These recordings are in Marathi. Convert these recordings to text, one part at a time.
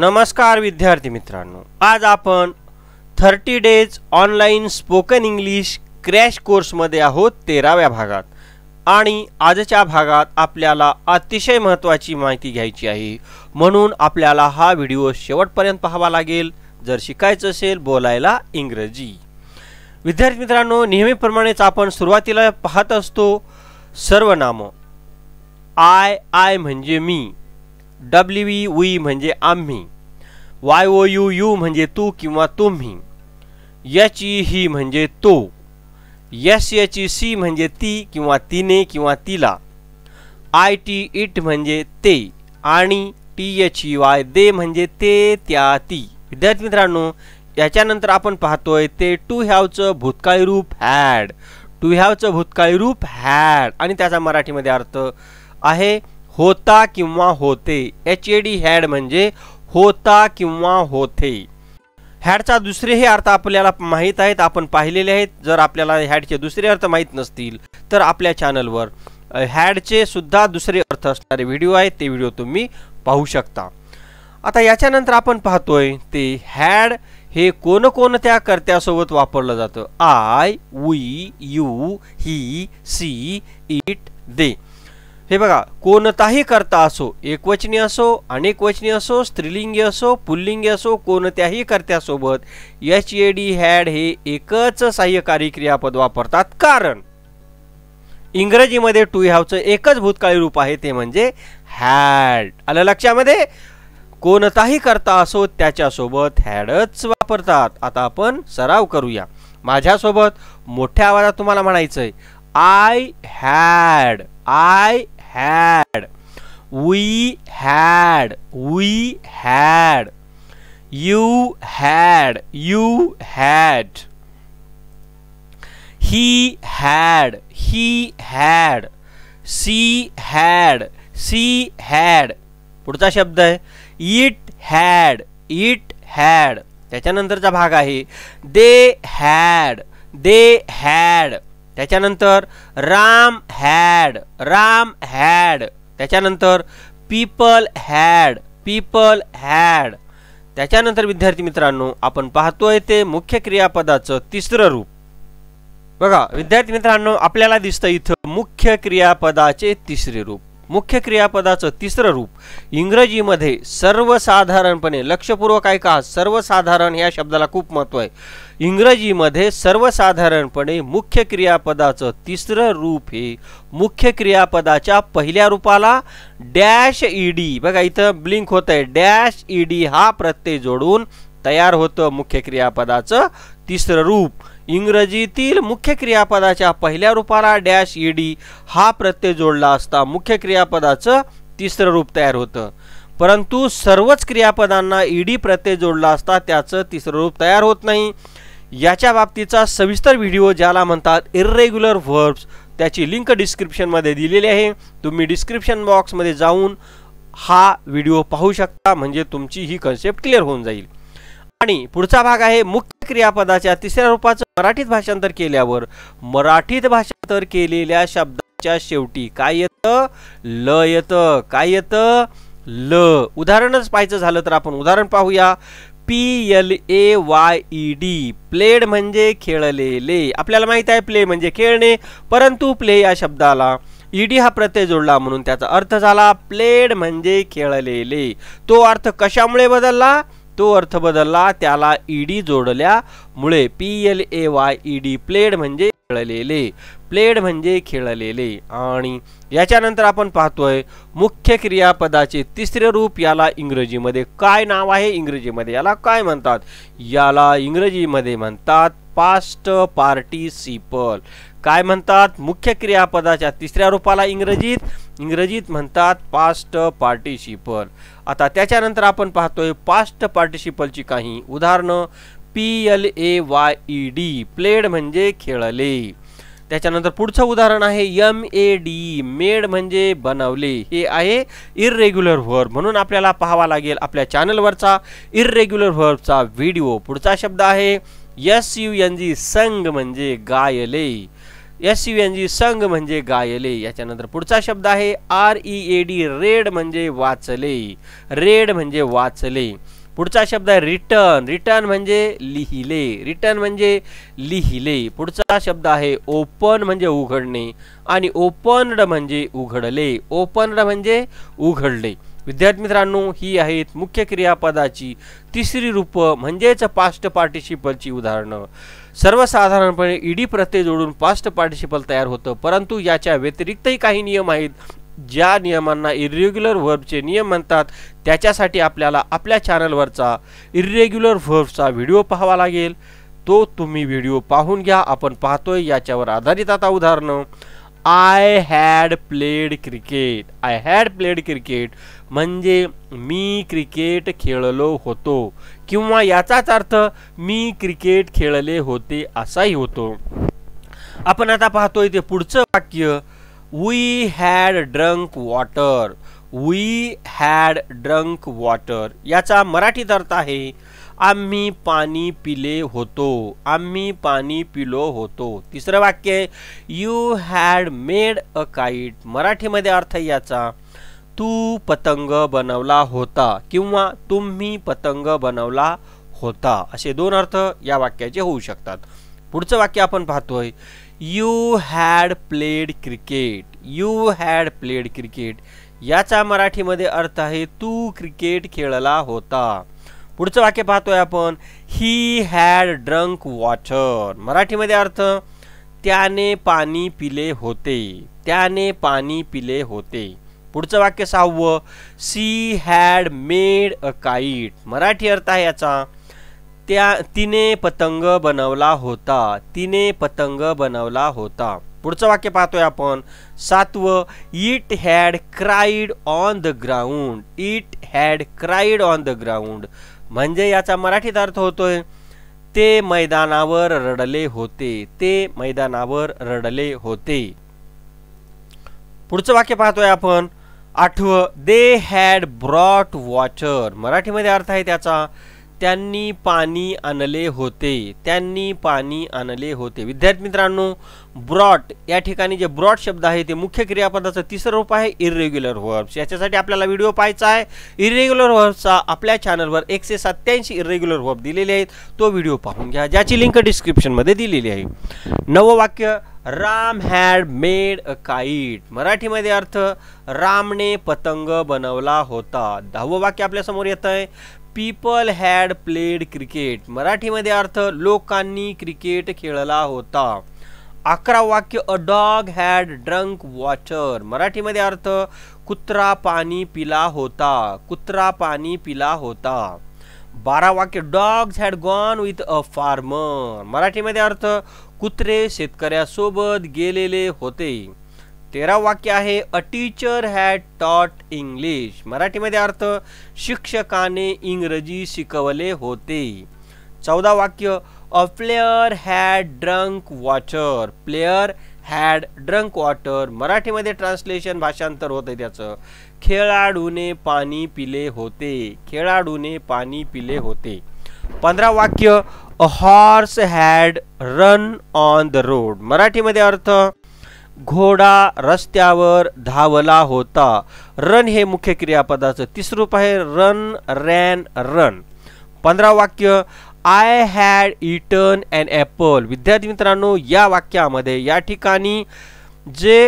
नमस्कार विद्यार्थी मित्रांनो आज आपण thirty days online spoken English crash कोर्समध्ये आहोत तेराव्या भागात आणि आजच्या भागात आपल्याला अतिशय महत्त्वाची माहिती घ्यायची आहे म्हणून आपल्याला हा व्हिडिओ शेवटपर्यंत पाहावा लागेल जर शिकायचं असेल बोलायला इंग्रजी विद्यार्थी मित्रांनो नेहमीप्रमाणेच आपण सुरुवातीला पाहत असतो सर्वनामं आय आय म्हणजे मी डब्ल्यू वी e, e म्हणजे आम्ही वाय ओ यू यू म्हणजे तू किंवा तुम्ही यच ई ही म्हणजे तो यस एच ई सी म्हणजे ती किंवा तिने किंवा तिला आय टी इट म्हणजे ते आणि T H E Y they म्हणजे ते त्या ती विद्यार्थी मित्रांनो याच्यानंतर आपण पाहतोय ते टू हॅवचं भूतकाळी रूप हॅड टू हॅवचं भूतकाळी रूप हॅड आणि त्याचा मराठीमध्ये अर्थ आहे होता किंवा होते एच ए डी हॅड म्हणजे होता किंवा होते हॅडचा दुसरेही अर्थ आपल्याला माहीत आहेत आपण पाहिलेले आहेत जर आपल्याला हॅडचे दुसरे अर्थ माहीत नसतील तर आपल्या चॅनलवर हॅडचे सुद्धा दुसरे अर्थ असणारे व्हिडिओ आहेत ते व्हिडिओ तुम्ही पाहू शकता आता याच्यानंतर आपण पाहतोय ते हॅड हे कोणकोणत्या कर्त्यासोबत वापरलं जातं I we you he she it they हे बघा कोणताही करता असो एकवचनी असो अनेकवचनी असो स्त्रीलिंगी असो पुल्लिंगी असो कोणत्याही कर्त्यासोबत एच ए डी हॅड हे एकच सहाय्यकारी क्रियापद वापरतात कारण इंग्रजीमध्ये टू हॅवचं एकच भूतकाळी रूप आहे ते म्हणजे हॅड आलं लक्षामध्ये कोणताही करता असो त्याच्यासोबत हॅडच वापरतात आता आपण सराव करूया माझ्यासोबत मोठ्या आवाजात तुम्हाला म्हणायचं आहे I had I had, we had, we had, you had, you had, he had he had she had she had पुढचा शब्द आहे it had it had त्याच्यानंतरचा भाग आहे they had they had त्याच्यानंतर राम हॅड राम हॅड त्याच्यानंतर पीपल हॅड पीपल हॅड त्याच्यानंतर विद्यार्थी मित्रांनो आपण पाहतोय ते मुख्य क्रियापदाचं तिसरं रूप बघा विद्यार्थी मित्रांनो आपल्याला दिसतं इथं मुख्य क्रियापदाचे तिसरे रूप मुख्य क्रियापदाचं तिसरं रूप इंग्रजीमध्ये सर्वसाधारणपणे लक्षपूर्वक का सर्वसाधारण या शब्दाला खूप महत्त्व आहे इंग्रजीमध्ये सर्वसाधारणपणे मुख्य क्रियापदाचं तिसरं रूप हे मुख्य क्रियापदाच्या पहिल्या रूपाला डॅश ईडी बघा इथं ब्लिंक होत आहे डॅश ईडी हा प्रत्यय जोडून तयार होतं मुख्य क्रियापदाचं तिसरं रूप इंग्रजीतील मुख्य क्रियापदाच्या पहिल्या रूपाला डॅश ईडी हा प्रत्यय जोडला असता मुख्य क्रियापदाचं तिसरं रूप तयार होतं परंतु सर्वच क्रियापदांना ईडी प्रत्यय जोडला असता त्याचं तिसरं रूप तयार होत नाही याच्या बाबतीचा सविस्तर व्हिडिओ ज्याला म्हणतात इरेग्युलर व्हर्ब्स त्याची लिंक डिस्क्रिप्शनमध्ये दिलेली आहे तुम्ही डिस्क्रिप्शन बॉक्समध्ये जाऊन हा व्हिडिओ पाहू शकता म्हणजे तुमची ही कन्सेप्ट क्लिअर होऊन जाईल आणि पुढचा भाग आहे मुख्य क्रियापदाच्या तिसऱ्या रूपाचं मराठीत भाषांतर केल्यावर मराठीत भाषांतर केलेल्या शब्दाच्या शेवटी काय येतं ल येतं काय येतं ल उदाहरणच पाहायचं झालं तर आपण उदाहरण पाहूया P L A Y E D played म्हणजे खेळलेले आपल्याला माहित आहे प्ले म्हणजे खेळणे परंतु प्ले या शब्दाला ईडी हा प्रत्यय जोडला म्हणून त्याचा अर्थ झाला प्लेड म्हणजे खेळलेले तो अर्थ कशामुळे बदलला तो अर्थ बदलला त्याला ईडी e जोडल्यामुळे P L A Y E D played म्हणजे खेळलेले प्लेड म्हणजे खेळलेले आणि याच्यानंतर आपण पाहतोय मुख्य क्रियापदाचे तिसरे रूप याला इंग्रजीमध्ये काय नाव आहे इंग्रजीमध्ये याला काय म्हणतात याला इंग्रजीमध्ये म्हणतात पास्ट पार्टीसिपल काय म्हणतात मुख्य क्रियापदाच्या तिसऱ्या रूपाला इंग्रजीत इंग्रजीत म्हणतात पास्ट पार्टिसिपल आता त्याच्यानंतर आपण पाहतोय पास्ट पार्टिसिपलची काही उदाहरणं P L A Y E D played म्हणजे खेळले त्याच्यानंतर पुढचं उदाहरण आहे एम ए डी मेड म्हणजे बनवले हे आहे इरेग्युलर व्हर्ब म्हणून आपल्याला पाहावा लागेल आपल्या चॅनलवरचा इरेग्युलर व्हर्बचा व्हिडिओ पुढचा शब्द आहे एस यू एन जी संघ म्हणजे गायले एस यू एन जी संघ म्हणजे गायले याच्यानंतर पुढचा शब्द आहे R E A D read म्हणजे वाचले रेड म्हणजे वाचले पुढचा शब्द आहे रिटर्न रिटर्न म्हणजे लिहिले रिटर्न म्हणजे लिहिले पुढचा शब्द आहे ओपन म्हणजे उघडणे आणि ओपनड म्हणजे उघडले ओपनड म्हणजे उघडले विद्यार्थी मित्रांनो ही आहेत मुख्य क्रियापदाची तिसरी रूप म्हणजेच पास्ट पार्टिसिपलची उदाहरणं सर्वसाधारणपणे ईडी प्रत्यय जोडून पास्ट पार्टिसिपल तयार होतं परंतु याच्या व्यतिरिक्तही काही नियम आहेत ज्या नियमांना इरेग्युलर व्हर्बचे नियम म्हणतात त्याच्यासाठी आपल्याला आपल्या चॅनलवरचा इरेग्युलर व्हर्बचा व्हिडिओ पाहावा लागेल तो तुम्ही व्हिडिओ पाहून घ्या आपण पाहतोय याच्यावर आधारित आता उदाहरणं I had played cricket I had played cricket म्हणजे मी क्रिकेट खेळलो होतो किंवा याचाच अर्थ मी क्रिकेट खेळले होते असाही होतो आपण आता पाहतो इथे पुढचं वाक्य we had drunk water we had drunk water याचा मराठीत अर्थ आहे आम्ही पाणी पिले होतो आम्ही पाणी पिलो होतो तिसरं वाक्य आहे you had made a kite मराठीमध्ये अर्थ याचा तू पतंग बनवला होता किंवा तुम्ही पतंग बनवला होता असे दोन अर्थ या वाक्याचे होऊ शकतात पुढचं वाक्य आपण पाहतोय you had played cricket you had played cricket याचा मराठीमध्ये अर्थ आहे तू क्रिकेट खेळला होता पुढचं वाक्य पाहतोय आपण ही हॅड ड्रंक वॉटर मराठीमध्ये अर्थ त्याने पाणी पिले होते त्याने पाणी पिले होते पुढचं वाक्य सहावं she had made a kite Marathi अर्थ आहे याचा त्या तिने पतंग बनवला होता तिने पतंग बनवला होता पुढचं वाक्य पाहतोय आपण सातवं it had cried on the ground it had cried on the ground म्हणजे याचा मराठीत अर्थ होतोय ते मैदानावर रडले होते ते मैदानावर रडले होते पुढचं वाक्य पाहतोय आपण आठव दे हॅड ब्रॉट वॉचर मराठीमध्ये अर्थ आहे त्याचा त्यांनी पाणी आणले होते त्यांनी पाणी आणले होते विद्यार्थी मित्रांनो ब्रॉट या ठिकाणी जे ब्रॉट शब्द आहे ते मुख्य क्रियापदाचं तिसरं रूप आहे इरेग्युलर व्हर्ब्स याच्यासाठी आपल्याला व्हिडिओ पाहायचा आहे इरेग्युलर व्हर्ब्सचा आपल्या चॅनलवर एकशे सत्याऐंशी इरेग्युलर व्हर्ब दिलेले आहेत तो व्हिडिओ पाहून घ्या ज्याची लिंक डिस्क्रिप्शनमध्ये दिलेली आहे नवं वाक्य Ram had made a kite मराठीमध्ये अर्थ रामने पतंग बनवला होता दहावं वाक्य आपल्यासमोर येत आहे पीपल हॅड प्लेड क्रिकेट मराठीमध्ये अर्थ लोकांनी क्रिकेट खेळला होता अकरा वाक्य a dog had drunk water मराठीमध्ये अर्थ कुत्रा पाणी पिला होता कुत्रा पाणी पिला होता बारा वाक्य dogs had gone with a farmer मराठीमध्ये अर्थ कुत्रे शेतकऱ्यासोबत गेलेले होते तेरा वाक्य आहे a teacher had taught English मराठीमध्ये अर्थ शिक्षकाने इंग्रजी शिकवले होते चौदा वाक्य a player had drunk water player had drunk water मराठीमध्ये ट्रान्सलेशन भाषांतर होतं त्याचं खेळाडूने पाणी पिले होते खेळाडूने पाणी पिले होते पंधरा वाक्य a horse had run on the road मराठीमध्ये अर्थ घोडा रस्त्यावर धावला होता रन हे मुख्य क्रियापदाचं तिसरं रूप आहे रन रॅन रन पंधरा वाक्य I had eaten and apple विद्यार्थी मित्रांनो या वाक्यामध्ये या ठिकाणी जे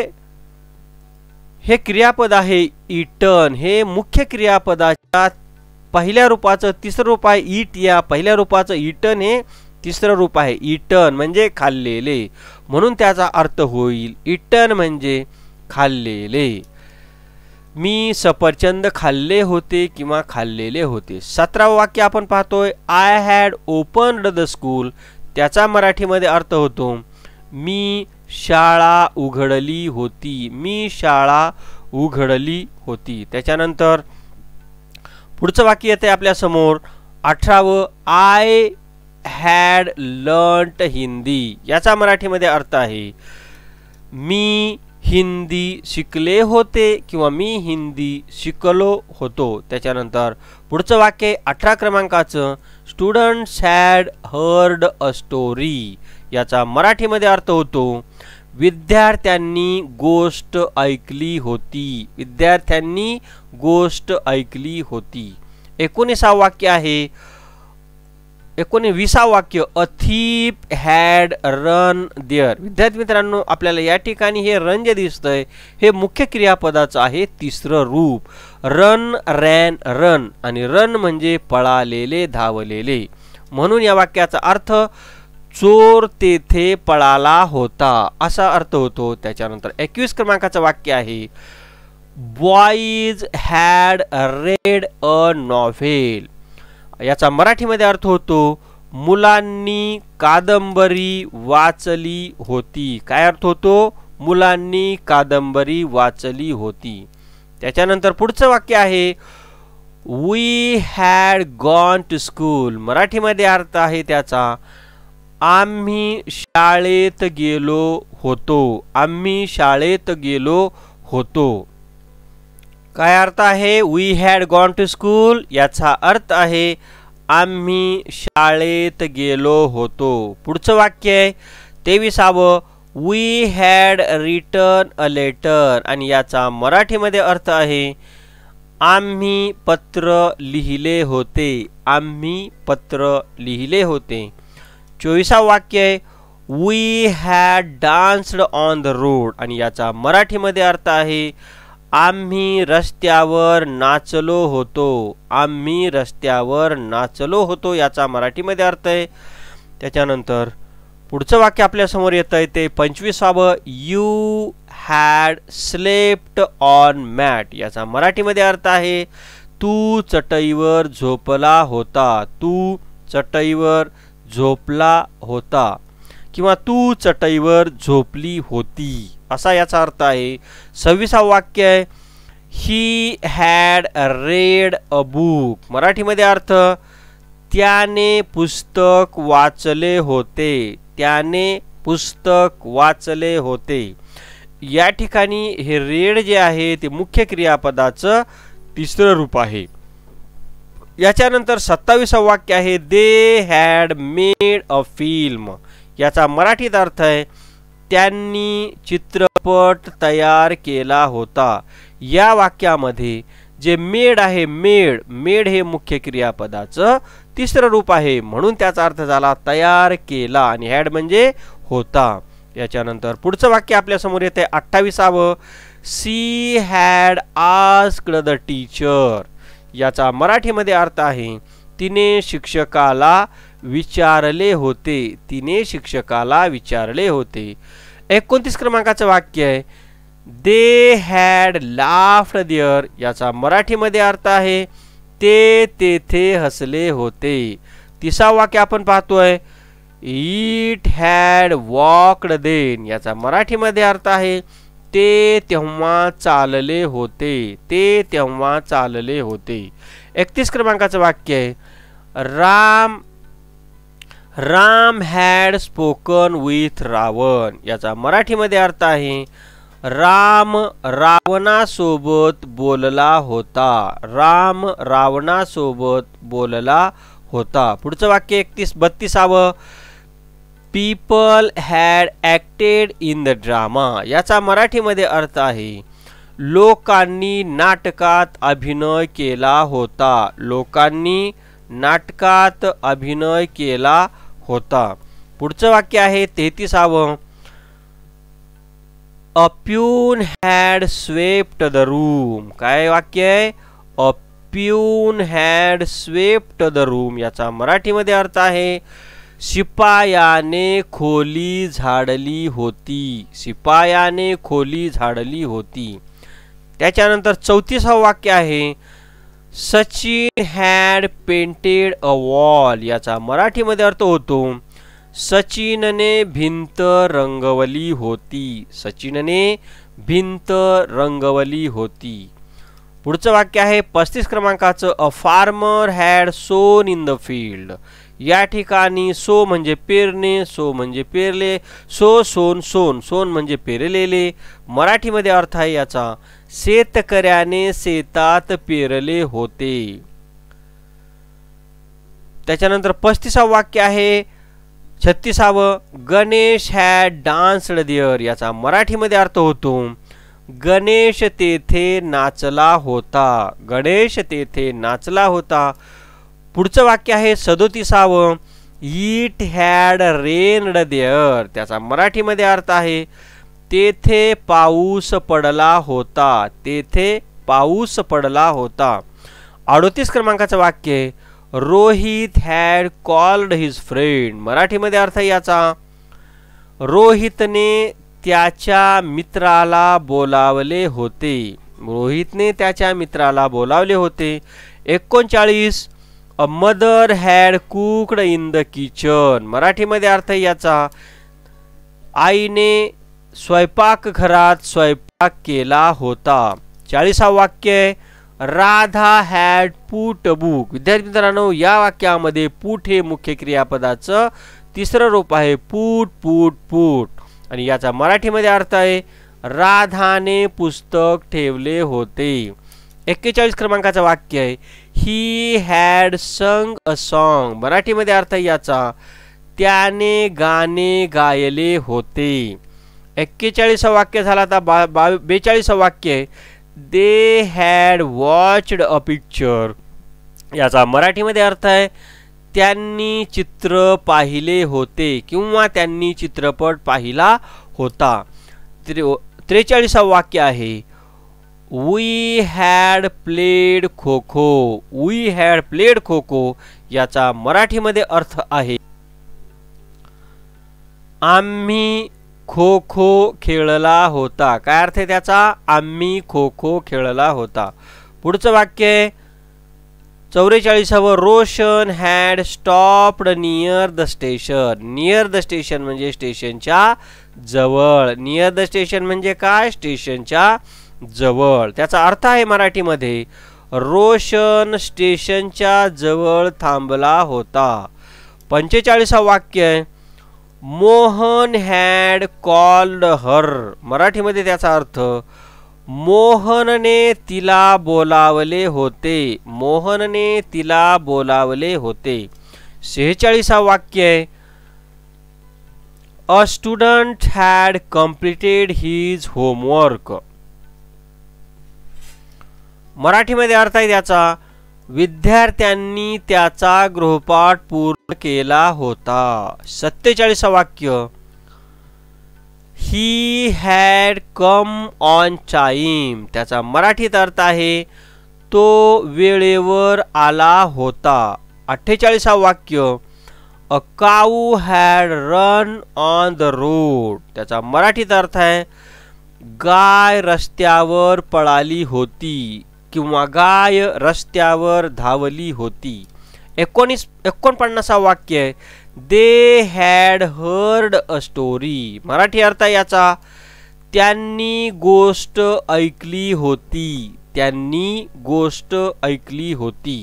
हे क्रियापद आहे इटन हे मुख्य क्रियापदाच्या पहिल्या रूपाचं तिसरं रूप आहे इट या पहिल्या रूपाचं इटन हे तिसरं रूप आहे इटन म्हणजे खाल्लेले म्हणून त्याचा अर्थ होईल इटन म्हणजे खाल्लेले मी सफरचंद खाल्ले होते किंवा खाल्लेले होते सतरावं वाक्य आपण पाहतोय I had open the school त्याचा मराठीमध्ये अर्थ होतो मी शाळा उघडली होती मी शाळा उघडली होती त्याच्यानंतर पुढचं वाक्य येते आपल्यासमोर अठरावं आय हॅड लर्नट हिंदी याचा मराठीमध्ये अर्थ आहे मी हिंदी शिकले होते किंवा मी हिंदी शिकलो होतो त्याच्यानंतर पुढचं वाक्य अठरा क्रमांकाचं students had heard a story याचा मराठीमध्ये अर्थ होतो विद्यार्थ्यांनी गोष्ट ऐकली होती विद्यार्थ्यांनी गोष्ट ऐकली होती एकोणीसा वाक्य आहे एकोणीवीसा वाक्य अथीप हॅड रन देअर विद्यार्थी मित्रांनो आपल्याला या ठिकाणी हे रन जे दिसतंय हे मुख्य क्रियापदाचं आहे तिसरं रूप रन रॅन रन आणि रन म्हणजे पळालेले धावलेले म्हणून या वाक्याचा अर्थ चोर तेथे पळाला होता असा अर्थ होतो त्याच्यानंतर एकवीस क्रमांकाचं वाक्य आहे boys had read a novel याचा मराठीमध्ये अर्थ होतो मुलांनी कादंबरी वाचली होती काय अर्थ होतो मुलांनी कादंबरी वाचली होती त्याच्यानंतर पुढचं वाक्य आहे we had gone to school मराठीमध्ये अर्थ आहे त्याचा आम्ही शाळेत गेलो होतो आम्ही शाळेत गेलो होतो काय अर्थ आहे we had gone to school याचा अर्थ आहे आम्ही शाळेत गेलो होतो पुढचं वाक्य आहे तेविसावं we had return a letter आणि याचा मराठीमध्ये अर्थ आहे आम्ही पत्र लिहिले होते आम्ही पत्र लिहिले होते चोवीसा वाक्य आहे we had danced on the road आणि याचा मराठीमध्ये अर्थ आहे आम्ही रस्त्यावर नाचलो होतो आम्ही रस्त्यावर नाचलो होतो याचा मराठीमध्ये अर्थ आहे त्याच्यानंतर पुढचं वाक्य आपल्यासमोर येत आहे ते पंचवीसावं you had slept on mat याचा मराठीमध्ये अर्थ आहे तू चटईवर झोपला होता तू चटईवर झोपला होता किंवा तू चटईवर झोपली होती असा याचा अर्थ आहे सव्वीसा वाक्य आहे he had read a book मराठीमध्ये अर्थ त्याने पुस्तक वाचले होते त्याने पुस्तक वाचले होते या ठिकाणी हे रेड जे आहे ते मुख्य क्रियापदाचं तिसरं रूप आहे याच्यानंतर सत्तावीसं वाक्य आहे they had made a film याचा मराठीत अर्थ आहे त्यांनी चित्रपट तयार केला होता या वाक्यामध्ये जे मेड आहे मेड मेड हे मुख्य क्रियापदाचं तिसरं रूप आहे म्हणून त्याचा अर्थ झाला तयार केला आणि हॅड म्हणजे होता याच्यानंतर पुढचं वाक्य आपल्यासमोर येते अठ्ठावीसावं she had asked the teacher याचा मराठीमध्ये अर्थ आहे तिने शिक्षकाला विचारले होते तिने शिक्षकाला विचारले होते एकोणतीस क्रमांकाचं वाक्य आहे दे हॅड लाफ्ड दिअर याचा मराठीमध्ये अर्थ आहे ते तेथे हसले होते तिसरा वाक्य आपण पाहतोय इट हॅड वॉकड देन याचा मराठीमध्ये अर्थ आहे ते तेव्हा चालले होते ते तेव्हा चालले होते एकतीस क्रमांकाचं वाक्य आहे Ram Ram had spoken with Ravan याचा मराठीमध्ये अर्थ आहे राम रावणासोबत बोलला होता राम रावणासोबत बोलला होता पुढचं वाक्य एकतीस बत्तीसावं people had acted in the drama याचा मराठीमध्ये अर्थ आहे लोकांनी नाटकात अभिनय केला होता लोकांनी नाटकात अभिनय केला होता पुढचं वाक्य आहे तेहतीसावं a peon had swept the room काय वाक्य आहे a peon had swept the room याचा मराठीमध्ये अर्थ आहे शिपायाने खोली झाडली होती शिपायाने खोली झाडली होती त्याच्यानंतर चौतीसावं वाक्य आहे Sachin had painted a wall याचा मराठीमध्ये अर्थ होतो सचिनने भिंत रंगवली होती सचिनने भिंत रंगवली होती पुढचं वाक्य आहे पस्तीस क्रमांकाचं a farmer had sown in the field या ठिकाणी सो म्हणजे पेरणे सो म्हणजे पेरले सो सोन सोन सोन म्हणजे पेरलेले मराठीमध्ये अर्थ आहे याचा शेतकऱ्याने शेतात पेरले होते त्याच्यानंतर पस्तीसावं वाक्य आहे छत्तीसावं गणेश हॅड डान्सड दिअर याचा मराठीमध्ये अर्थ होतो गणेश तेथे नाचला होता गणेश तेथे नाचला होता पुढचं वाक्य आहे सदोतीसावं इट हॅड रेनड देअर त्याचा मराठीमध्ये अर्थ आहे तेथे पाऊस पडला होता तेथे पाऊस पडला होता अडोतीस क्रमांकाचं वाक्य Rohit had called his friend मराठीमध्ये अर्थ याचा रोहितने त्याच्या मित्राला बोलावले होते रोहितने त्याच्या मित्राला बोलावले होते एकोणचाळीस a mother had cooked in the kitchen मराठीमध्ये अर्थ याचा आईने स्वयंपाक घरात स्वयंपाक केला होता चाळीसा वाक्य आहे राधा हॅड पूट बुक विद्यार्थी मित्रांनो या वाक्यामध्ये पूट हे मुख्य क्रियापदाचं तिसरं रूप आहे पूट पुट पुट आणि याचा मराठीमध्ये अर्थ आहे राधाने पुस्तक ठेवले होते एक्केचाळीस क्रमांकाचं वाक्य आहे ही हॅड संग अ सॉन्ग मराठीमध्ये अर्थ याचा त्याने गाणे गायले होते एक्केचाळीसं वाक्य झाला आता बा बा बेचाळीसं वाक्य आहे they had watched a picture याचा मराठीमध्ये अर्थ आहे त्यांनी चित्र पाहिले होते किंवा त्यांनी चित्रपट पाहिला होता त्रे त्रेचाळीसा वाक्य आहे we had played kho kho we had played kho kho याचा मराठीमध्ये अर्थ आहे आम्ही खो खो खेळला होता काय अर्थ आहे त्याचा आम्ही खो खो खेळला होता पुढचं वाक्य आहे चौवेचाळीसावं Roshan had stopped near the station near the station म्हणजे स्टेशनच्या जवळ नियर द स्टेशन म्हणजे काय स्टेशनच्या जवळ त्याचा अर्थ आहे मराठीमध्ये रोशन स्टेशनच्या जवळ थांबला होता पंचेचाळीसा वाक्य आहे मोहन हॅड कॉल्ड हर मराठीमध्ये त्याचा अर्थ मोहनने तिला बोलावले होते मोहनने तिला बोलावले होते शेहेचाळीसा वाक्य आहे a student had completed his homework मराठीमध्ये अर्थ आहे त्याचा विद्यार्थ्यांनी त्याचा गृहपाठ पूर्ण केला होता सत्तेचाळीसा वाक्य he had come on time त्याचा मराठीत अर्थ आहे तो वेळेवर आला होता अठ्ठेचाळीसा वाक्य a cow had run on the road त्याचा मराठीत अर्थ आहे गाय रस्त्यावर पळाली होती किंवा गाय रस्त्यावर धावली होती एकोणीस एकोणपन्नासा वाक्य they had heard a story Marathi अर्थ याचा त्यांनी गोष्ट ऐकली होती त्यांनी गोष्ट ऐकली होती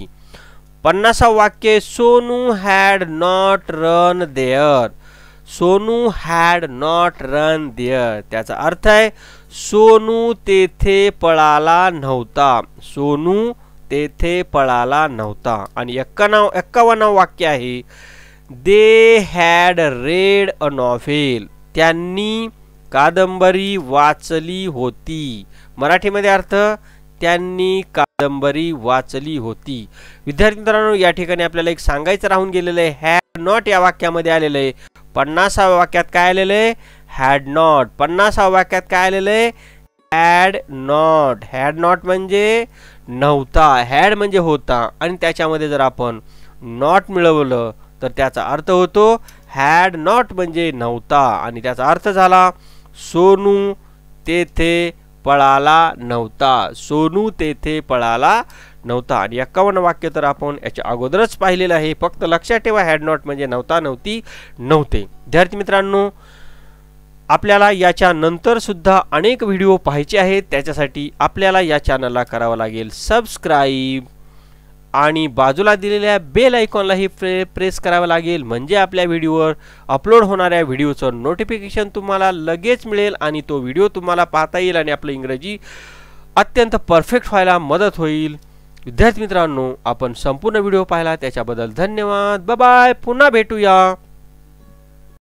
पन्नासा वाक्य Sonu had not run there Sonu had not run there त्याचा अर्थ आहे सोनू तेथे पळाला नव्हता सोनू तेथे पळाला नव्हता आणि एक्कानाव एक्कावन्नाव वाक्य आहे they had read a novel त्यांनी कादंबरी वाचली होती मराठीमध्ये अर्थ त्यांनी कादंबरी वाचली होती विद्यार्थी मित्रांनो या ठिकाणी आपल्याला एक सांगायचं राहून गेलेलं आहे हॅड नॉट या वाक्यामध्ये आलेलं आहे पन्नासाव्या वाक्यात काय आलेलं आहे हॅड नॉट पन्नासा वाक्यात काय आलेलं आहे हॅड नॉट हॅड नॉट म्हणजे नव्हता हॅड म्हणजे होता आणि त्याच्यामध्ये जर आपण नॉट मिळवलं तर त्याचा अर्थ होतो हॅड नॉट म्हणजे नव्हता आणि त्याचा अर्थ झाला सोनू तेथे पळाला नव्हता सोनू तेथे पळाला नव्हता आणि एकावन्न वाक्य तर आपण याच्या अगोदरच पाहिलेलं आहे फक्त लक्षात ठेवा हॅड नॉट म्हणजे नव्हता नव्हती नव्हते विद्यार्थी मित्रांनो आपल्याला याच्या सुद्धा अनेक व्हिडिओ पाहायचे आहेत त्याच्यासाठी आपल्याला या चॅनलला करावं लागेल सबस्क्राईब आणि बाजूला दिलेल्या बेल आयकॉनलाही प्रे प्रेस करावं लागेल म्हणजे आपल्या व्हिडिओवर अपलोड होणाऱ्या व्हिडिओचं नोटिफिकेशन तुम्हाला लगेच मिळेल आणि तो व्हिडिओ तुम्हाला पाहता येईल आणि आपलं इंग्रजी अत्यंत परफेक्ट व्हायला मदत होईल विद्यार्थी मित्रांनो आपण संपूर्ण व्हिडिओ पाहिला त्याच्याबद्दल धन्यवाद बाय पुन्हा भेटूया